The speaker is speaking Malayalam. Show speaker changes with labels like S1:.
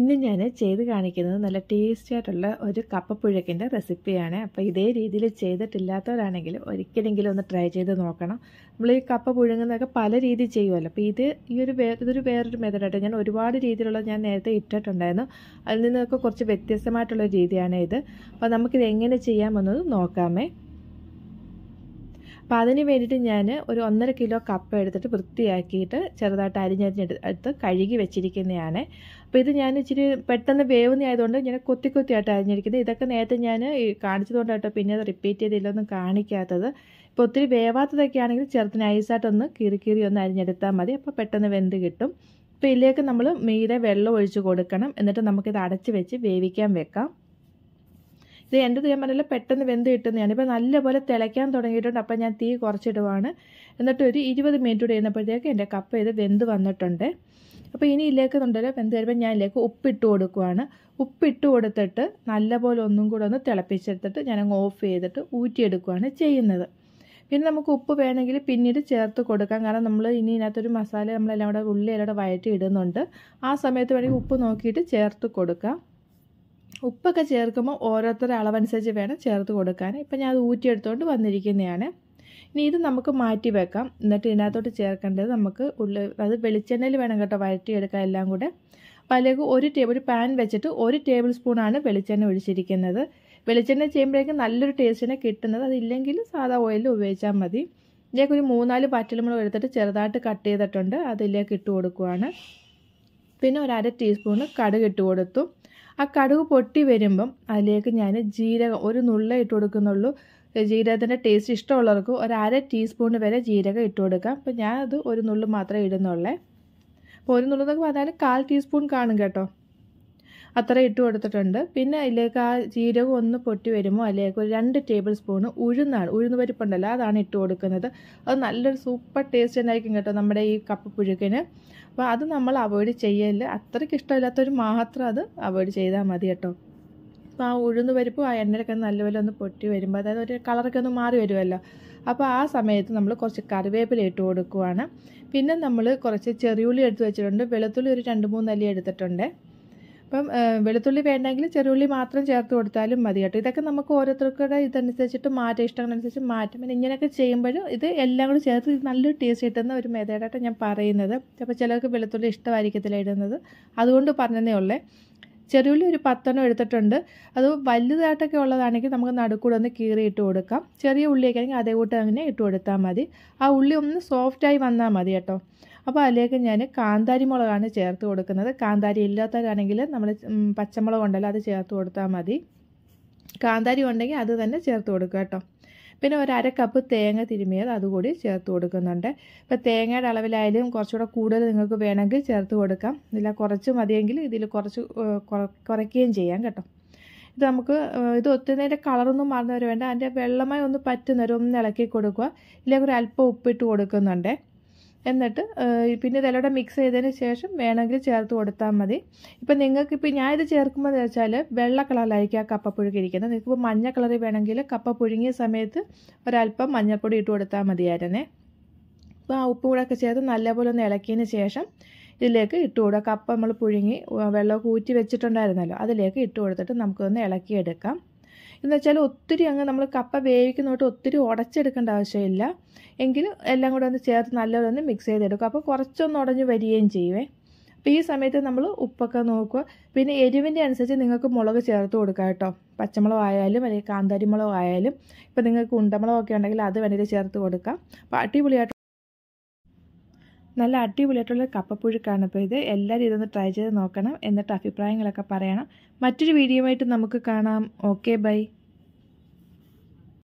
S1: ഇന്ന് ഞാൻ ചെയ്ത് കാണിക്കുന്നത് നല്ല ടേസ്റ്റി ആയിട്ടുള്ള ഒരു കപ്പപ്പുഴക്കിൻ്റെ റെസിപ്പിയാണ് അപ്പോൾ ഇതേ രീതിയിൽ ചെയ്തിട്ടില്ലാത്തവരാണെങ്കിൽ ഒരിക്കലെങ്കിലും ഒന്ന് ട്രൈ ചെയ്ത് നോക്കണം നമ്മൾ ഈ കപ്പ പുഴുങ്ങുന്നതൊക്കെ പല രീതി ചെയ്യുമല്ലോ അപ്പോൾ ഇത് ഈ ഒരു വേ ഇതൊരു വേറൊരു മെത്തഡായിട്ട് ഞാൻ ഒരുപാട് രീതിയിലുള്ള ഞാൻ നേരത്തെ ഇട്ടിട്ടുണ്ടായിരുന്നു അതിൽ നിന്നൊക്കെ കുറച്ച് വ്യത്യസ്തമായിട്ടുള്ള രീതിയാണ് ഇത് അപ്പോൾ നമുക്കിത് എങ്ങനെ ചെയ്യാമെന്നത് നോക്കാമേ അപ്പം അതിന് വേണ്ടിയിട്ട് ഞാൻ ഒരു ഒന്നര കിലോ കപ്പ എടുത്തിട്ട് വൃത്തിയാക്കിയിട്ട് ചെറുതായിട്ട് അരിഞ്ഞരിഞ്ഞെടു എടുത്ത് കഴുകി വെച്ചിരിക്കുന്നതാണ് അപ്പോൾ ഇത് ഞാൻ ഇച്ചിരി പെട്ടെന്ന് വേവുന്ന ആയതുകൊണ്ട് ഞാൻ കൊത്തി കൊത്തിയായിട്ട് അരിഞ്ഞിരിക്കുന്നത് ഇതൊക്കെ നേരത്തെ ഞാൻ കേട്ടോ പിന്നെ അത് റിപ്പീറ്റ് ചെയ്തില്ലൊന്നും കാണിക്കാത്തത് ഇപ്പോൾ ഒത്തിരി വേവാത്തതൊക്കെ ആണെങ്കിൽ ചെറുത്ത് നൈസായിട്ടൊന്ന് കീറി കീറി ഒന്ന് അരിഞ്ഞെടുത്താൽ മതി അപ്പോൾ പെട്ടെന്ന് വെന്ത് കിട്ടും അപ്പോൾ ഇതിലേക്ക് നമ്മൾ മീതെ വെള്ളം ഒഴിച്ച് കൊടുക്കണം എന്നിട്ട് നമുക്കിത് അടച്ച് വെച്ച് വേവിക്കാൻ വെക്കാം ഇത് എൻ്റെ ഞാൻ പറഞ്ഞില്ല പെട്ടെന്ന് വെന്ത് കിട്ടുന്നതാണ് ഇപ്പോൾ നല്ലപോലെ തിളയ്ക്കാൻ തുടങ്ങിയിട്ടുണ്ട് അപ്പോൾ ഞാൻ തീ കുറച്ചിടുവാണ് എന്നിട്ട് ഒരു ഇരുപത് മിനിറ്റ് കൂടി ഇരുന്നപ്പോഴത്തേക്ക് എൻ്റെ കപ്പ് ഇത് വെന്ത് വന്നിട്ടുണ്ട് അപ്പോൾ ഇനി ഇതിലേക്ക് ഉണ്ടല്ലോ വെന്ത് കഴിയുമ്പോൾ ഞാൻ ഇതിലേക്ക് ഉപ്പിട്ട് കൊടുക്കുവാണ് ഉപ്പിട്ട് കൊടുത്തിട്ട് നല്ലപോലെ ഒന്നും കൂടെ ഒന്ന് തിളപ്പിച്ചെടുത്തിട്ട് ഞാൻ അങ്ങ് ഓഫ് ചെയ്തിട്ട് ഊറ്റിയെടുക്കുകയാണ് ചെയ്യുന്നത് പിന്നെ നമുക്ക് ഉപ്പ് വേണമെങ്കിൽ പിന്നീട് ചേർത്ത് കൊടുക്കാം കാരണം നമ്മൾ ഇനി ഇതിനകത്തൊരു മസാല നമ്മളെല്ലാം കൂടെ ഉള്ളി എല്ലാം കൂടെ വയറ്റി ഇടുന്നുണ്ട് ആ സമയത്ത് വേണമെങ്കിൽ ഉപ്പ് നോക്കിയിട്ട് ചേർത്ത് കൊടുക്കാം ഉപ്പൊക്കെ ചേർക്കുമ്പോൾ ഓരോരുത്തരുടെ അളവനുസരിച്ച് വേണം ചേർത്ത് കൊടുക്കാൻ ഇപ്പം ഞാൻ അത് ഊറ്റിയെടുത്തുകൊണ്ട് വന്നിരിക്കുന്നതാണ് ഇനി ഇത് നമുക്ക് മാറ്റി വെക്കാം എന്നിട്ട് ഇതിനകത്തോട്ട് ചേർക്കേണ്ടത് നമുക്ക് ഉള്ളി അത് വെളിച്ചെണ്ണയിൽ വേണം കേട്ടോ വഴറ്റിയെടുക്കാം എല്ലാം കൂടെ പലകു ഒരു ടേബിൾ പാൻ വെച്ചിട്ട് ഒരു ടേബിൾ സ്പൂണാണ് വെളിച്ചെണ്ണ ഒഴിച്ചിരിക്കുന്നത് വെളിച്ചെണ്ണ ചെയ്യുമ്പോഴേക്കും നല്ലൊരു ടേസ്റ്റിനെ കിട്ടുന്നത് അതില്ലെങ്കിൽ സാധാ ഓയിൽ ഉപയോഗിച്ചാൽ മതി ഇതിലേക്ക് ഒരു മൂന്നാല് പറ്റലുമുളക് എടുത്തിട്ട് ചെറുതായിട്ട് കട്ട് ചെയ്തിട്ടുണ്ട് അതിലേക്ക് ഇട്ട് കൊടുക്കുവാണ് പിന്നെ ഒരു അര ടീസ്പൂണ് കടുക് ഇട്ട് കൊടുത്തു ആ കടുക് പൊട്ടി വരുമ്പം അതിലേക്ക് ഞാൻ ജീരകം ഒരു നുള്ള ഇട്ട് കൊടുക്കുന്നുള്ളൂ ജീരകത്തിൻ്റെ ടേസ്റ്റ് ഇഷ്ടമുള്ളവർക്ക് ഒരു അര ടീസ്പൂൺ വരെ ജീരകം ഇട്ട് കൊടുക്കാം അപ്പോൾ ഞാൻ അത് ഒരു നുള്ളു മാത്രമേ ഇടുന്നുള്ളേ അപ്പോൾ ഒരു നുള്ളെന്നൊക്കെ പറഞ്ഞാൽ കാൽ ടീസ്പൂൺ കാണും കേട്ടോ അത്ര ഇട്ട് കൊടുത്തിട്ടുണ്ട് പിന്നെ അതിലേക്ക് ആ ജീരകം ഒന്ന് പൊട്ടി വരുമോ അല്ലെങ്കിൽ ഒരു രണ്ട് ടേബിൾ സ്പൂൺ ഉഴുന്നാണ് ഉഴുന്ന് പരിപ്പുണ്ടല്ലോ അതാണ് ഇട്ട് കൊടുക്കുന്നത് അത് നല്ലൊരു സൂപ്പർ ടേസ്റ്റ് ഉണ്ടായിരിക്കും കേട്ടോ നമ്മുടെ ഈ കപ്പ് പുഴുക്കിന് അപ്പോൾ അത് നമ്മൾ അവോയ്ഡ് ചെയ്യല്ല അത്രയ്ക്ക് ഇഷ്ടമില്ലാത്തവർ മാത്രം അത് അവോയ്ഡ് ചെയ്താൽ മതി കേട്ടോ അപ്പോൾ ആ ഉഴുന്ന് പരിപ്പ് ആ എണ്ണയിലൊക്കെ നല്ലപോലെ ഒന്ന് പൊട്ടി വരുമ്പോൾ അതായത് ഒരു കളറൊക്കെ ഒന്ന് മാറി വരുമല്ലോ അപ്പോൾ ആ സമയത്ത് നമ്മൾ കുറച്ച് കറിവേപ്പില ഇട്ട് കൊടുക്കുവാണ് പിന്നെ നമ്മൾ കുറച്ച് ചെറിയുള്ളി എടുത്ത് വെച്ചിട്ടുണ്ട് വെളുത്തുള്ളി ഒരു രണ്ട് മൂന്ന് അല്ലി എടുത്തിട്ടുണ്ട് ഇപ്പം വെളുത്തുള്ളി വേണ്ടെങ്കിൽ ചെറുള്ളി മാത്രം ചേർത്ത് കൊടുത്താലും മതി കേട്ടോ ഇതൊക്കെ നമുക്ക് ഓരോരുത്തർക്കുടെ ഇതനുസരിച്ചിട്ട് മാറ്റം ഇഷ്ടങ്ങളനുസരിച്ച് മാറ്റും പിന്നെ ഇങ്ങനെയൊക്കെ ചെയ്യുമ്പോഴും ഇത് എല്ലാം കൂടി ചേർത്ത് നല്ലൊരു ടേസ്റ്റ് കിട്ടുന്ന ഒരു മെതേഡായിട്ടാണ് ഞാൻ പറയുന്നത് അപ്പോൾ ചിലർക്ക് വെളുത്തുള്ളി ഇഷ്ടമായിരിക്കത്തില്ല ഇടുന്നത് അതുകൊണ്ട് പറഞ്ഞതേ ഉള്ളേ ചെറിയുള്ളി ഒരു പത്തെണ്ണം എടുത്തിട്ടുണ്ട് അത് വലുതായിട്ടൊക്കെ ഉള്ളതാണെങ്കിൽ നമുക്ക് നടുക്കൂടെ ഒന്ന് കീറി ഇട്ട് കൊടുക്കാം ചെറിയ ഉള്ളിയൊക്കെ ആണെങ്കിൽ അതേ കൂട്ട് അങ്ങനെ ഇട്ട് കൊടുത്താൽ മതി ആ ഉള്ളി ഒന്ന് സോഫ്റ്റായി വന്നാൽ മതി കേട്ടോ അപ്പോൾ അതിലേക്ക് ഞാൻ കാന്താരി മുളകാണ് ചേർത്ത് കൊടുക്കുന്നത് കാന്താരി ഇല്ലാത്തവരാണെങ്കിൽ നമ്മൾ പച്ചമുളക് ഉണ്ടല്ലോ അത് ചേർത്ത് കൊടുത്താൽ മതി കാന്താരി ഉണ്ടെങ്കിൽ അത് തന്നെ ചേർത്ത് കൊടുക്കുക കേട്ടോ പിന്നെ ഒരു അര കപ്പ് തേങ്ങ തിരുമിയത് അതുകൂടി ചേർത്ത് കൊടുക്കുന്നുണ്ട് ഇപ്പം തേങ്ങയുടെ അളവിലായാലും കുറച്ചുകൂടെ കൂടുതൽ നിങ്ങൾക്ക് വേണമെങ്കിൽ ചേർത്ത് കൊടുക്കാം ഇല്ല കുറച്ച് മതിയെങ്കിൽ ഇതിൽ കുറച്ച് കുറയ്ക്കുകയും ചെയ്യാം കേട്ടോ ഇത് നമുക്ക് ഇത് ഒത്തുന്നതിൻ്റെ കളറൊന്നും മാറുന്നവർ വേണ്ട അതിൻ്റെ വെള്ളമായി ഒന്ന് പറ്റുന്നവർ ഒന്ന് ഇളക്കി കൊടുക്കുക ഇല്ലെങ്കിൽ ഒരു അല്പം ഉപ്പിട്ട് കൊടുക്കുന്നുണ്ട് എന്നിട്ട് പിന്നെ ഇതെല്ലാം മിക്സ് ചെയ്തതിന് ശേഷം വേണമെങ്കിൽ ചേർത്ത് കൊടുത്താൽ മതി ഇപ്പം നിങ്ങൾക്ക് ഞാൻ ഞാനിത് ചേർക്കുമ്പോൾ എന്ന് വെച്ചാൽ വെള്ള കളറിലായിരിക്കും ആ കപ്പ പുഴുകിയിരിക്കുന്നത് നിങ്ങൾക്കിപ്പോൾ മഞ്ഞ കളറിൽ വേണമെങ്കിൽ കപ്പ പുഴുങ്ങിയ സമയത്ത് ഒരല്പം മഞ്ഞൾപ്പൊടി ഇട്ട് കൊടുത്താൽ മതിയായിരുന്നേ അപ്പോൾ ആ ഉപ്പും കൂടെ ഒക്കെ ചേർത്ത് നല്ലപോലെ ഒന്ന് ഇളക്കിയതിന് ശേഷം ഇതിലേക്ക് ഇട്ട് കൊടുക്കുക കപ്പ നമ്മൾ പുഴുങ്ങി വെള്ളമൊക്കെ ഊറ്റി വെച്ചിട്ടുണ്ടായിരുന്നല്ലോ അതിലേക്ക് ഇട്ട് കൊടുത്തിട്ട് നമുക്കൊന്ന് ഇളക്കിയെടുക്കാം എന്ന് വെച്ചാൽ ഒത്തിരി അങ്ങ് നമ്മൾ കപ്പ വേവിക്കുന്നതോട്ട് ഒത്തിരി ഉടച്ചെടുക്കേണ്ട ആവശ്യമില്ല എങ്കിലും എല്ലാം കൂടെ ഒന്ന് ചേർത്ത് നല്ലപോലെ മിക്സ് ചെയ്തെടുക്കും അപ്പോൾ കുറച്ചൊന്ന് ഉടഞ്ഞ് വരികയും ചെയ്യുവേ അപ്പോൾ ഈ സമയത്ത് നമ്മൾ ഉപ്പൊക്കെ നോക്കുക പിന്നെ എരിവിൻ്റെ അനുസരിച്ച് നിങ്ങൾക്ക് മുളക് ചേർത്ത് കൊടുക്കുക കേട്ടോ പച്ചമുളക് ആയാലും അല്ലെങ്കിൽ കാന്താരിമുളക് ആയാലും ഇപ്പോൾ നിങ്ങൾക്ക് ഉണ്ടമുളകൊക്കെ ഉണ്ടെങ്കിൽ അത് വേണ്ടിയിട്ട് ചേർത്ത് കൊടുക്കാം അപ്പോൾ അടിപൊളിയായിട്ട് നല്ല അടിപൊളിയായിട്ടുള്ള കപ്പപ്പുഴുക്കാണ് അപ്പോൾ ഇത് എല്ലാവരും ഇതൊന്ന് ട്രൈ ചെയ്ത് നോക്കണം എന്നിട്ട് അഭിപ്രായങ്ങളൊക്കെ പറയണം മറ്റൊരു വീഡിയോ ആയിട്ട് നമുക്ക് കാണാം ഓക്കെ ബൈ